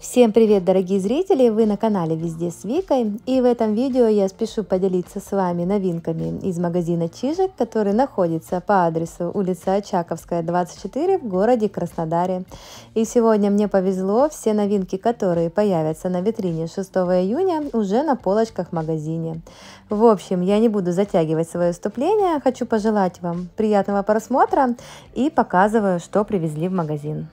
Всем привет, дорогие зрители! Вы на канале «Везде с Викой» и в этом видео я спешу поделиться с вами новинками из магазина «Чижик», который находится по адресу улица Очаковская, 24 в городе Краснодаре. И сегодня мне повезло, все новинки, которые появятся на витрине 6 июня, уже на полочках в магазине. В общем, я не буду затягивать свое вступление, хочу пожелать вам приятного просмотра и показываю, что привезли в магазин.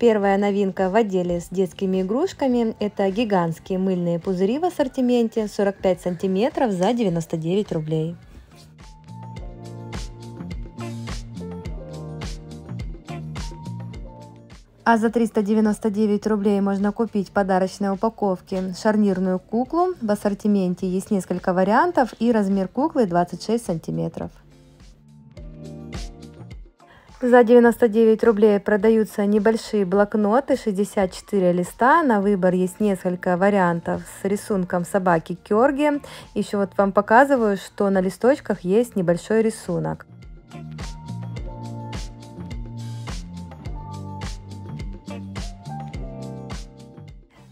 Первая новинка в отделе с детскими игрушками – это гигантские мыльные пузыри в ассортименте 45 сантиметров за 99 рублей. А за 399 рублей можно купить подарочные упаковки шарнирную куклу. В ассортименте есть несколько вариантов и размер куклы 26 сантиметров. За 99 рублей продаются небольшие блокноты, 64 листа. На выбор есть несколько вариантов с рисунком собаки Кёрги. Еще вот вам показываю, что на листочках есть небольшой рисунок.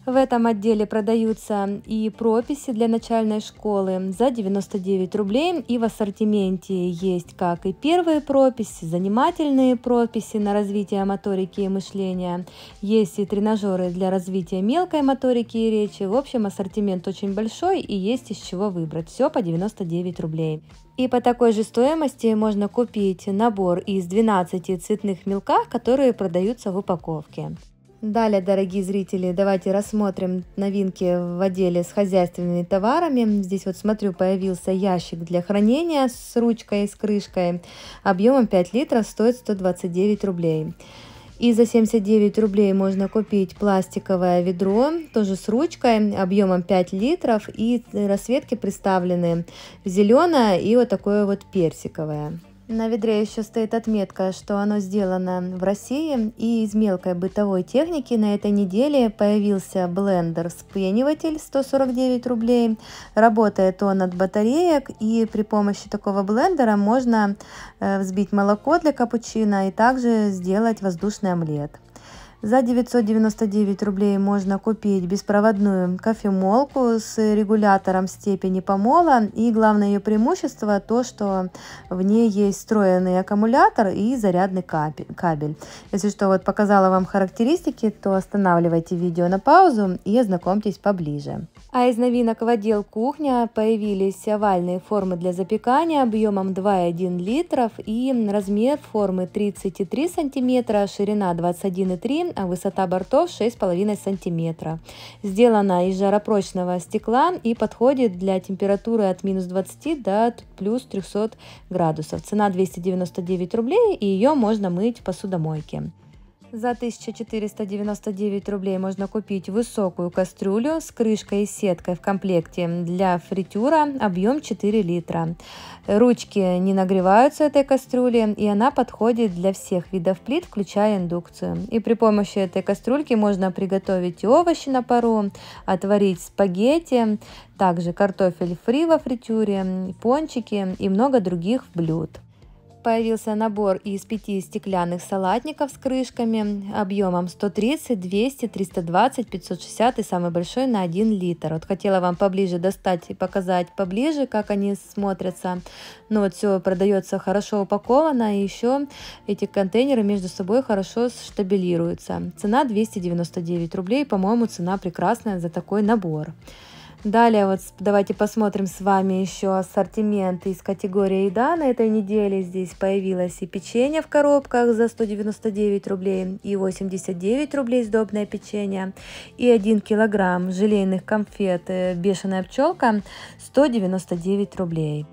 В этом отделе продаются и прописи для начальной школы за 99 рублей. И в ассортименте есть как и первые прописи, занимательные прописи на развитие моторики и мышления. Есть и тренажеры для развития мелкой моторики и речи. В общем, ассортимент очень большой и есть из чего выбрать. Все по 99 рублей. И по такой же стоимости можно купить набор из 12 цветных мелках, которые продаются в упаковке. Далее, дорогие зрители, давайте рассмотрим новинки в отделе с хозяйственными товарами. Здесь вот смотрю, появился ящик для хранения с ручкой, и с крышкой. Объемом 5 литров стоит 129 рублей. И за 79 рублей можно купить пластиковое ведро, тоже с ручкой, объемом 5 литров. И расцветки представлены зеленое и вот такое вот персиковое. На ведре еще стоит отметка, что оно сделано в России, и из мелкой бытовой техники на этой неделе появился блендер-вспениватель 149 рублей. Работает он от батареек, и при помощи такого блендера можно э, взбить молоко для капучино и также сделать воздушный омлет. За 999 рублей можно купить беспроводную кофемолку с регулятором степени помола. И главное ее преимущество то, что в ней есть встроенный аккумулятор и зарядный кабель. Если что, вот показала вам характеристики, то останавливайте видео на паузу и ознакомьтесь поближе. А из новинок в отдел кухня появились овальные формы для запекания объемом 2,1 литров и размер формы 33 сантиметра, ширина 21,3, а высота бортов 6,5 сантиметра. Сделана из жаропрочного стекла и подходит для температуры от минус 20 до плюс 300 градусов. Цена 299 рублей и ее можно мыть в посудомойке. За 1499 рублей можно купить высокую кастрюлю с крышкой и сеткой в комплекте для фритюра, объем 4 литра. Ручки не нагреваются этой кастрюли, и она подходит для всех видов плит, включая индукцию. И при помощи этой кастрюльки можно приготовить и овощи на пару, отварить спагетти, также картофель фри во фритюре, пончики и много других блюд появился набор из пяти стеклянных салатников с крышками объемом 130, 200, 320, 560 и самый большой на 1 литр. Вот хотела вам поближе достать и показать поближе, как они смотрятся. Ну вот все продается хорошо упаковано, и еще эти контейнеры между собой хорошо штабелируются. Цена 299 рублей, по-моему, цена прекрасная за такой набор. Далее вот давайте посмотрим с вами еще ассортимент из категории еда. На этой неделе здесь появилось и печенье в коробках за 199 рублей, и 89 рублей сдобное печенье, и 1 килограмм желейных конфет э, «Бешеная пчелка» 199 рублей.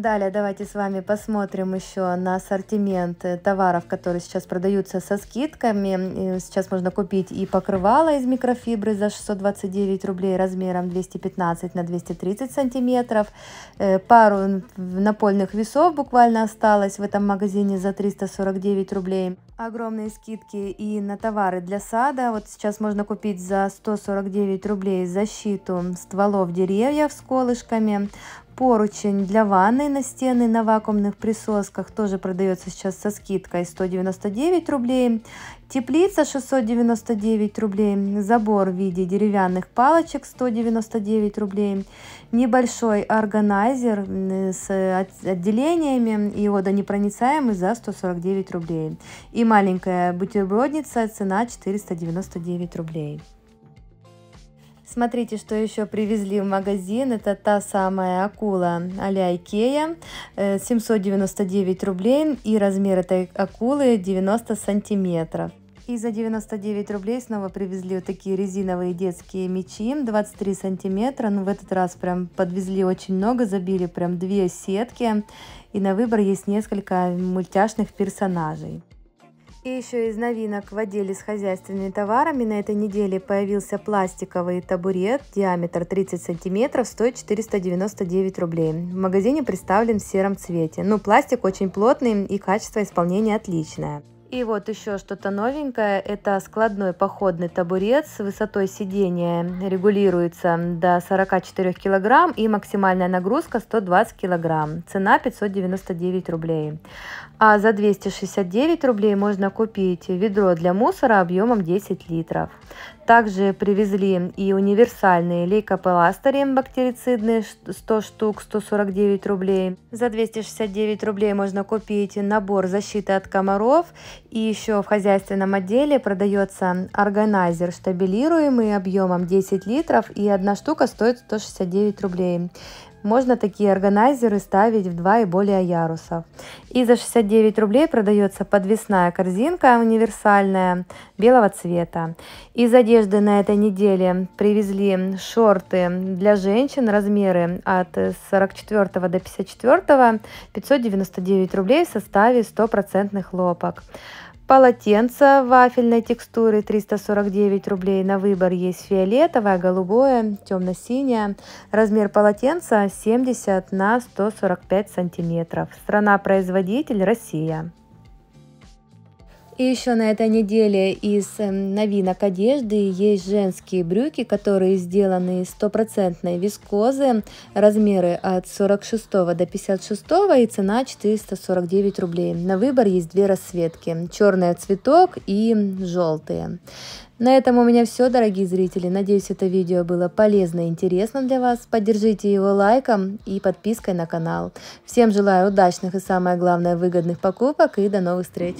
Далее давайте с вами посмотрим еще на ассортимент э, товаров, которые сейчас продаются со скидками. Э, сейчас можно купить и покрывало из микрофибры за 629 рублей размером 215 на 230 сантиметров. Э, пару напольных весов буквально осталось в этом магазине за 349 рублей. Огромные скидки и на товары для сада. Вот сейчас можно купить за 149 рублей защиту стволов деревьев с колышками, Поручень для ванны на стены на вакуумных присосках тоже продается сейчас со скидкой 199 рублей. Теплица 699 рублей. Забор в виде деревянных палочек 199 рублей. Небольшой органайзер с отделениями и водонепроницаемый за 149 рублей. И маленькая бутербродница, цена 499 рублей. Смотрите, что еще привезли в магазин. Это та самая акула а-ля Икея. 799 э, рублей. И размер этой акулы 90 сантиметров. И за 99 рублей снова привезли вот такие резиновые детские мячи, 23 сантиметра, но ну, в этот раз прям подвезли очень много, забили прям две сетки, и на выбор есть несколько мультяшных персонажей. И еще из новинок в отделе с хозяйственными товарами на этой неделе появился пластиковый табурет, диаметр 30 см, стоит 499 рублей. В магазине представлен в сером цвете. но ну, пластик очень плотный и качество исполнения отличное. И вот еще что-то новенькое. Это складной походный табурет с высотой сидения. Регулируется до 44 кг и максимальная нагрузка 120 кг. Цена 599 рублей. А за 269 рублей можно купить ведро для мусора объемом 10 литров. Также привезли и универсальные лейкопластыри бактерицидные 100 штук 149 рублей. За 269 рублей можно купить набор защиты от комаров и еще в хозяйственном отделе продается органайзер штабилируемый объемом 10 литров, и одна штука стоит 169 рублей. Можно такие органайзеры ставить в два и более ярусов. И за 69 рублей продается подвесная корзинка универсальная белого цвета. Из одежды на этой неделе привезли шорты для женщин, размеры от 44 до 54, 599 рублей в составе 100% лопок. Полотенца вафельной текстуры 349 рублей. На выбор есть фиолетовое, голубое, темно-синее. Размер полотенца 70 на 145 сантиметров. Страна-производитель Россия. И еще на этой неделе из эм, новинок одежды есть женские брюки, которые сделаны из стопроцентной вискозы, размеры от 46 до 56 и цена 449 рублей. На выбор есть две расцветки, черный цветок и желтые. На этом у меня все, дорогие зрители. Надеюсь, это видео было полезно и интересно для вас. Поддержите его лайком и подпиской на канал. Всем желаю удачных и, самое главное, выгодных покупок и до новых встреч!